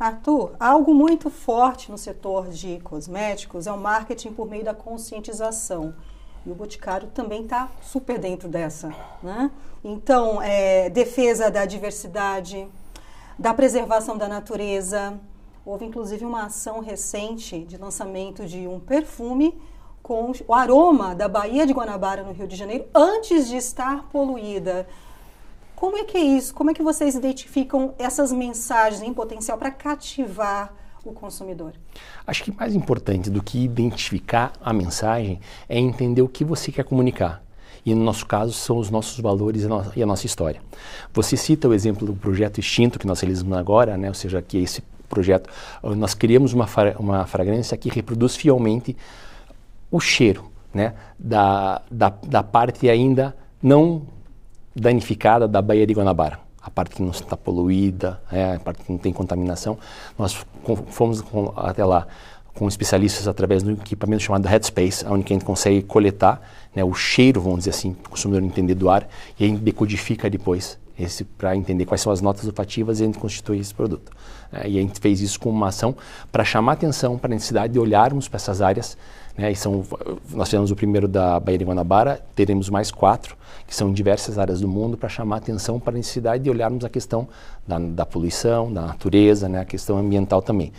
Arthur, algo muito forte no setor de cosméticos é o marketing por meio da conscientização. E o Boticário também está super dentro dessa. Né? Então, é, defesa da diversidade, da preservação da natureza. Houve inclusive uma ação recente de lançamento de um perfume com o aroma da Baía de Guanabara, no Rio de Janeiro, antes de estar poluída. Como é que é isso? Como é que vocês identificam essas mensagens em potencial para cativar o consumidor? Acho que mais importante do que identificar a mensagem é entender o que você quer comunicar. E no nosso caso, são os nossos valores e a nossa história. Você cita o exemplo do projeto Extinto, que nós realizamos agora, né? ou seja, que é esse projeto. Ah, nós criamos uma, uma fragrância que reproduz fielmente o cheiro né? da, da, da parte ainda não danificada da Baía de Guanabara. A parte que não está poluída, é, a parte que não tem contaminação. Nós fomos com, até lá com especialistas através de um equipamento chamado Headspace, onde a gente consegue coletar né, o cheiro, vamos dizer assim, para o consumidor entender do ar, e a gente decodifica depois esse para entender quais são as notas olfativas e a gente constitui esse produto. É, e a gente fez isso com uma ação para chamar atenção para a necessidade de olharmos para essas áreas. Né, e são, nós fizemos o primeiro da Bahia de Guanabara, teremos mais quatro, que são em diversas áreas do mundo, para chamar atenção para a necessidade de olharmos a questão da, da poluição, da natureza, né, a questão ambiental também.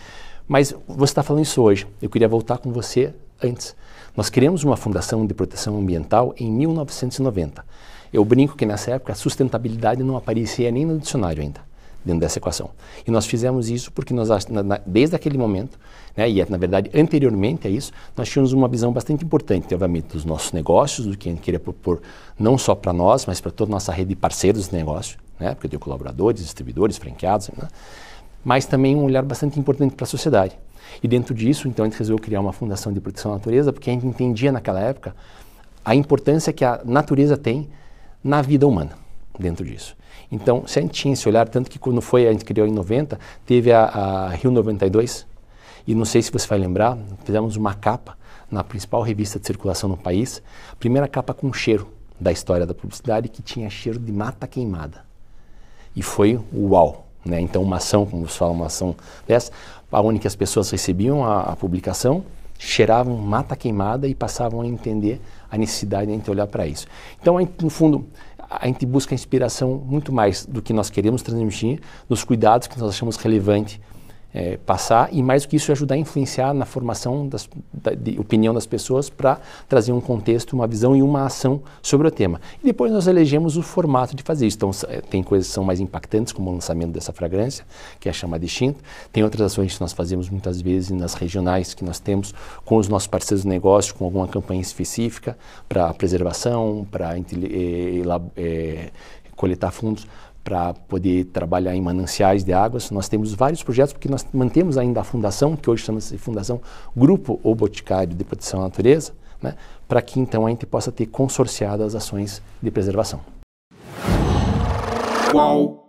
Mas você está falando isso hoje. Eu queria voltar com você antes. Nós criamos uma fundação de proteção ambiental em 1990. Eu brinco que nessa época a sustentabilidade não aparecia nem no dicionário ainda, dentro dessa equação. E nós fizemos isso porque nós, na, na, desde aquele momento, né, e é, na verdade anteriormente a isso, nós tínhamos uma visão bastante importante, obviamente, dos nossos negócios, do que a gente queria propor não só para nós, mas para toda a nossa rede de parceiros de negócio, né, porque eu tenho colaboradores, distribuidores, franqueados, né, mas também um olhar bastante importante para a sociedade. E dentro disso, então, a gente resolveu criar uma fundação de proteção à natureza, porque a gente entendia naquela época a importância que a natureza tem na vida humana dentro disso. Então, se a gente tinha esse olhar, tanto que quando foi, a gente criou em 90, teve a, a Rio 92, e não sei se você vai lembrar, fizemos uma capa na principal revista de circulação no país, primeira capa com cheiro da história da publicidade, que tinha cheiro de mata queimada. E foi uau! Né? Então, uma ação, como você fala, uma ação dessa, onde que as pessoas recebiam a, a publicação, cheiravam mata queimada e passavam a entender a necessidade de a gente olhar para isso. Então, gente, no fundo, a gente busca inspiração muito mais do que nós queremos transmitir, nos cuidados que nós achamos relevante é, passar e mais do que isso ajudar a influenciar na formação das, da, de opinião das pessoas para trazer um contexto, uma visão e uma ação sobre o tema. E depois nós elegemos o formato de fazer isso. Então é, tem coisas que são mais impactantes, como o lançamento dessa fragrância, que é chamada extinta. Tem outras ações que nós fazemos muitas vezes nas regionais que nós temos com os nossos parceiros de negócio, com alguma campanha específica para preservação, para eh, eh, coletar fundos para poder trabalhar em mananciais de águas. Nós temos vários projetos, porque nós mantemos ainda a fundação, que hoje chama-se Fundação Grupo O Boticário de Proteção à Natureza, né, para que então a gente possa ter consorciado as ações de preservação. Qual